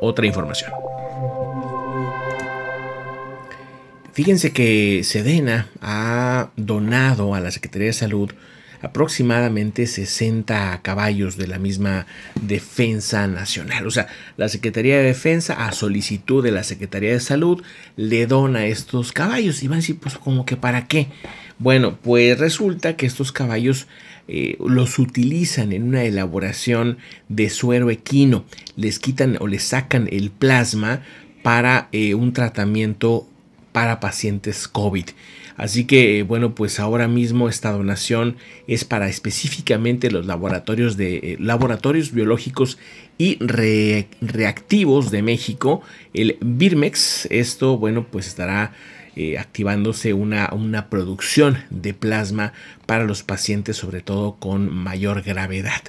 otra información. Fíjense que Sedena ha donado a la Secretaría de Salud aproximadamente 60 caballos de la misma Defensa Nacional. O sea, la Secretaría de Defensa, a solicitud de la Secretaría de Salud, le dona estos caballos. Y van a decir, pues como que para qué. Bueno, pues resulta que estos caballos eh, los utilizan en una elaboración de suero equino. Les quitan o les sacan el plasma para eh, un tratamiento para pacientes COVID. Así que eh, bueno, pues ahora mismo esta donación es para específicamente los laboratorios de eh, laboratorios biológicos y reactivos de México, el Birmex. Esto bueno, pues estará eh, activándose una, una producción de plasma para los pacientes, sobre todo con mayor gravedad.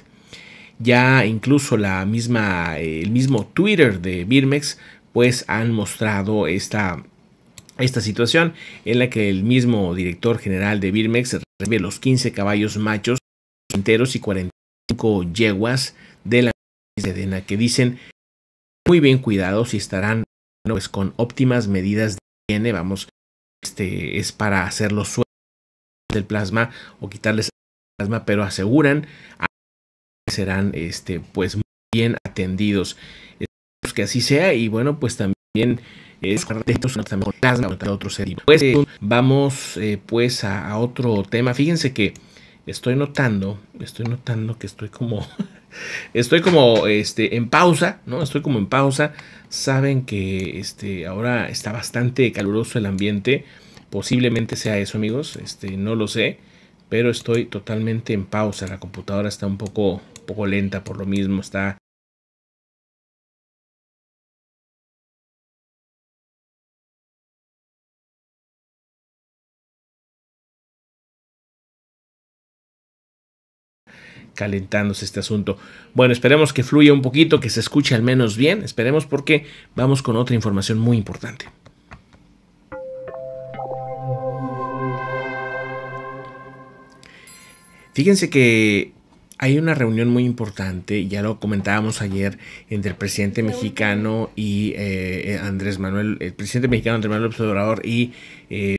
Ya incluso la misma, el mismo Twitter de Birmex, pues han mostrado esta esta situación en la que el mismo director general de Birmex recibe los 15 caballos machos enteros y 45 yeguas de la dena que dicen muy bien cuidados y estarán pues, con óptimas medidas de higiene. Vamos, este es para hacer los sueltos del plasma o quitarles el plasma, pero aseguran que ah, serán este, pues, muy bien atendidos. que así sea y bueno, pues también es es una mejor otro serio Pues eh, vamos eh, pues a, otro tema. Fíjense que estoy notando, estoy notando que estoy como, estoy como este en pausa, ¿no? Estoy como en pausa. Saben que este ahora está bastante caluroso el ambiente. Posiblemente sea eso, amigos. Este no lo sé, pero estoy totalmente en pausa. La computadora está un poco, un poco lenta por lo mismo. Está calentándose este asunto. Bueno, esperemos que fluya un poquito, que se escuche al menos bien, esperemos porque vamos con otra información muy importante. Fíjense que hay una reunión muy importante, ya lo comentábamos ayer, entre el presidente mexicano y eh, eh, Andrés Manuel, el presidente mexicano Andrés Manuel López Obrador y... Eh,